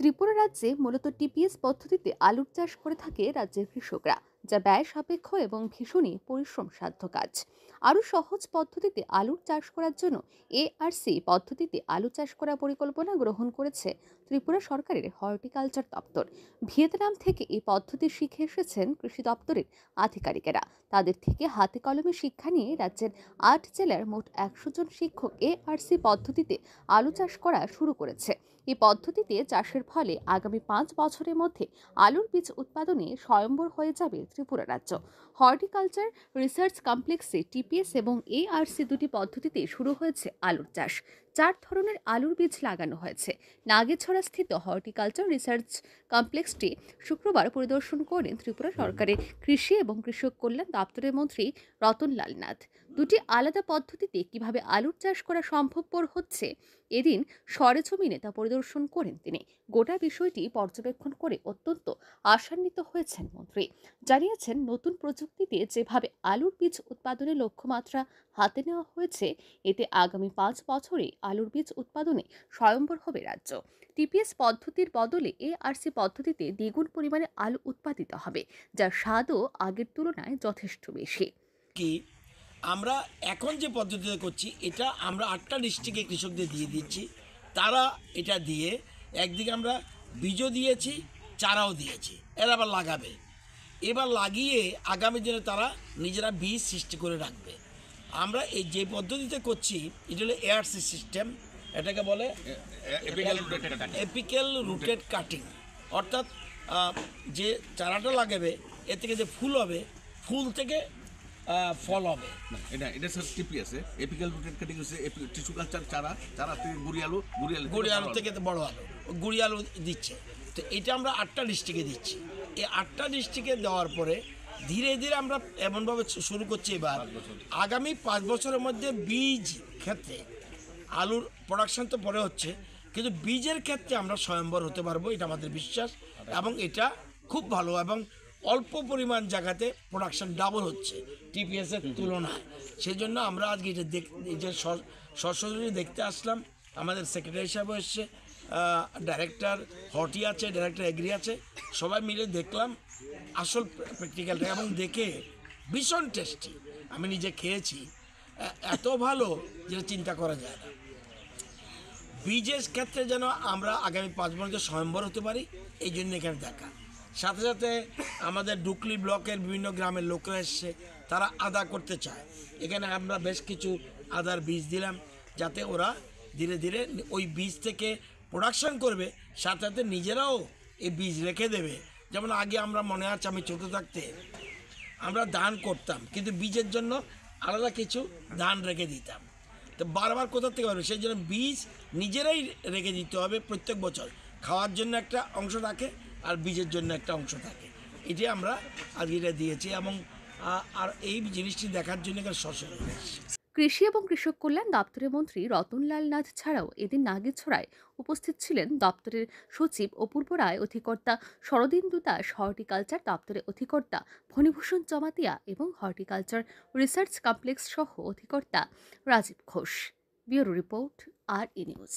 ত্রিপুরা রাজ্যে মূলত টিপিএস পদ্ধতিতে আলুর চাষ করে থাকে রাজ্যের কৃষকরা যা ব্যয় সাপেক্ষ এবং ভীষণই পরিশ্রম সাধ্য কাজ আরও সহজ পদ্ধতিতে আলুর চাষ করার জন্য এআরসি পদ্ধতিতে আলু চাষ করার পরিকল্পনা গ্রহণ করেছে ত্রিপুরা সরকারের হর্টিকালচার দপ্তর ভিয়েতনাম থেকে এই পদ্ধতি শিখে এসেছেন কৃষি দপ্তরের আধিকারিকেরা তাদের থেকে হাতে কলমে শিক্ষা নিয়ে রাজ্যের আট জেলার মোট একশো জন শিক্ষক এআরসি পদ্ধতিতে আলু চাষ করা শুরু করেছে এই পদ্ধতিতে চাষের ফলে আগামী পাঁচ বছরের মধ্যে আলুর বীজ উৎপাদনে স্বয়ম্বর হয়ে যাবে ত্রিপুরা রাজ্য হর্টিকালচার রিসার্চ কমপ্লেক্সে টিপিএস এবং এআরসি দুটি পদ্ধতিতে শুরু হয়েছে আলুর চাষ চার ধরনের আলুর বীজ লাগানো হয়েছে স্থিত হর্টিকালচার রিসার্চ কমপ্লেক্সটি শুক্রবার পরিদর্শন করেন ত্রিপুরা সরকারের কৃষি এবং কৃষক কল্যাণ দপ্তরের মন্ত্রী রতনলাল নাথ দুটি আলাদা পদ্ধতিতে কিভাবে আলুর চাষ করা সম্ভবপর হচ্ছে এদিন সরেজমিনে নেতা পরিদর্শন করেন তিনি গোটা বিষয়টি পর্যবেক্ষণ করে অত্যন্ত আশান্বিত হয়েছেন মন্ত্রী জানিয়েছেন নতুন প্রযুক্তিতে যেভাবে আলুর বীজ উৎপাদনের লক্ষ্যমাত্রা হাতে নেওয়া হয়েছে এতে আগামী পাঁচ বছরে আলুর বীজ উৎপাদনে স্বয়ম্বর হবে রাজ্য টিপিএস পদ্ধতির বদলে এ আরসি পদ্ধতিতে দ্বিগুণ পরিমাণে আলু উৎপাদিত হবে যার স্বাদও আগের তুলনায় যথেষ্ট বেশি আমরা এখন যে পদ্ধতিতে করছি এটা আমরা আটটা ডিস্ট্রিক্টে কৃষকদের দিয়ে দিচ্ছি তারা এটা দিয়ে একদিকে আমরা বীজও দিয়েছি চারাও দিয়েছি এরা আবার লাগাবে এবার লাগিয়ে আগামী দিনে তারা নিজেরা বীজ সৃষ্টি করে রাখবে আমরা এই যে পদ্ধতিতে করছি এটা হলো এয়ারস সিস্টেম এটাকে বলে এপিক্যাল রুটেড কাটিং অর্থাৎ যে চারাটা লাগাবে এ থেকে যে ফুল হবে ফুল থেকে ফল হবে এটা এটা স্যার টিপি আছে এপিক্যাল রুটেড কাটিং হচ্ছে টিস্যু কালচার চারা চারা থেকে গুড়ি আলু গুড়ি আলু গুড়ি আলু থেকে বড় আলু গুড়ি আলু দিচ্ছে তো এটা আমরা আটটা ডিস্ট্রিক্টে দিচ্ছি এই আটটা ডিস্ট্রিক্টে দেওয়ার পরে ধীরে ধীরে আমরা এমনভাবে শুরু করছি এবার আগামী পাঁচ বছরের মধ্যে বীজ ক্ষেত্রে আলুর প্রোডাকশন তো পরে হচ্ছে কিন্তু বীজের ক্ষেত্রে আমরা স্বয়ম্বর হতে পারবো এটা আমাদের বিশ্বাস আচ্ছা। এবং এটা খুব ভালো এবং অল্প পরিমাণ জায়গাতে প্রোডাকশন ডাবল হচ্ছে টিপিএসের তুলনায় সেই জন্য আমরা আজকে এটা দেখ যে সরস্বতী দেখতে আসলাম আমাদের সেক্রেটারি সাহেব এসছে ডাইরেক্টর হটি আছে ডাইরেক্টর এগ্রি আছে সবাই মিলে দেখলাম আসল প্র্যাকটিক্যালটা এবং দেখে ভীষণ টেস্টি আমি নিজে খেয়েছি এত ভালো যেটা চিন্তা করা যায় না বীজের ক্ষেত্রে যেন আমরা আগামী পাঁচ বছর স্বয়ম্বর হতে পারি এই জন্য এখানে দেখা সাথে সাথে আমাদের ডুকলি ব্লকের বিভিন্ন গ্রামের লোকরা এসছে তারা আদা করতে চায় এখানে আমরা বেশ কিছু আদার বীজ দিলাম যাতে ওরা ধীরে ধীরে ওই বীজ থেকে প্রোডাকশান করবে সাথে সাথে নিজেরাও এই বীজ রেখে দেবে যেমন আগে আমরা মনে আছে আমি ছোটো থাকতে আমরা দান করতাম কিন্তু বীজের জন্য আলাদা কিছু দান রেখে দিতাম তো বারবার কোথা থেকে পারবে সেই জন্য বীজ নিজেরাই রেখে দিতে হবে প্রত্যেক বছর খাওয়ার জন্য একটা অংশ রাখে আর বীজের জন্য একটা অংশ থাকে এটি আমরা আজকে দিয়েছি এবং আর এই জিনিসটি দেখার জন্য সচেতন কৃষি এবং কৃষক কল্যাণ দপ্তরের মন্ত্রী রতনলাল নাথ ছাড়াও এদিন নাগেছড়ায় উপস্থিত ছিলেন দপ্তরের সচিব অপূর্ব রায় অধিকর্তা শরদিন্দু দাস হর্টিকালচার দপ্তরের অধিকর্তা ফণিভূষণ জমাতিয়া এবং হর্টিকালচার রিসার্চ কমপ্লেক্স সহ অধিকর্তা রাজীব ঘোষ বিউরো রিপোর্ট আর ইনিউজ